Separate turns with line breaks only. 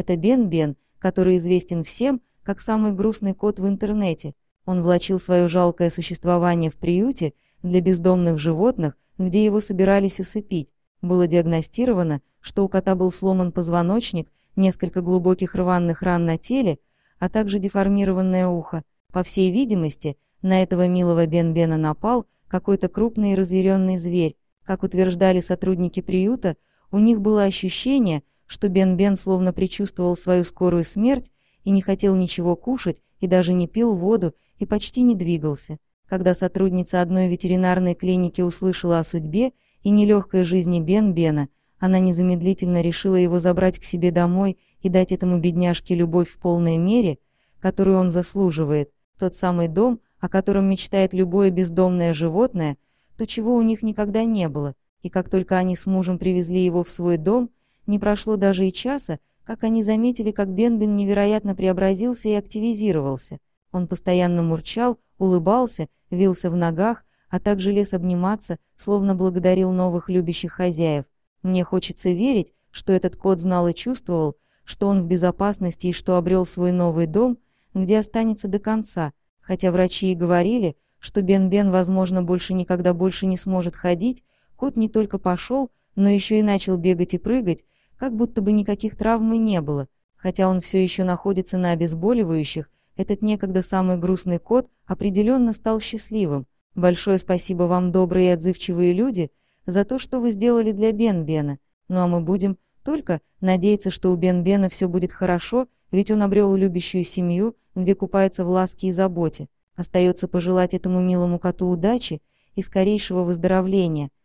Это Бен-Бен, который известен всем как самый грустный кот в интернете. Он влачил свое жалкое существование в приюте для бездомных животных, где его собирались усыпить. Было диагностировано, что у кота был сломан позвоночник, несколько глубоких рваных ран на теле, а также деформированное ухо. По всей видимости, на этого милого Бен-Бена напал какой-то крупный и разъяренный зверь. Как утверждали сотрудники приюта, у них было ощущение, что Бен-Бен словно предчувствовал свою скорую смерть и не хотел ничего кушать, и даже не пил воду, и почти не двигался. Когда сотрудница одной ветеринарной клиники услышала о судьбе и нелегкой жизни Бен-Бена, она незамедлительно решила его забрать к себе домой и дать этому бедняжке любовь в полной мере, которую он заслуживает, тот самый дом, о котором мечтает любое бездомное животное, то, чего у них никогда не было, и как только они с мужем привезли его в свой дом – не прошло даже и часа, как они заметили, как Бенбин невероятно преобразился и активизировался. Он постоянно мурчал, улыбался, вился в ногах, а также лез обниматься, словно благодарил новых любящих хозяев. Мне хочется верить, что этот кот знал и чувствовал, что он в безопасности и что обрел свой новый дом, где останется до конца, хотя врачи и говорили, что Бен-Бен, возможно, больше никогда больше не сможет ходить, кот не только пошел, но еще и начал бегать и прыгать, как будто бы никаких травм и не было, хотя он все еще находится на обезболивающих, этот некогда самый грустный кот определенно стал счастливым. Большое спасибо вам, добрые и отзывчивые люди, за то, что вы сделали для Бен-Бена. Ну а мы будем только надеяться, что у Бен-Бена все будет хорошо, ведь он обрел любящую семью, где купается в ласке и заботе. Остается пожелать этому милому коту удачи и скорейшего выздоровления –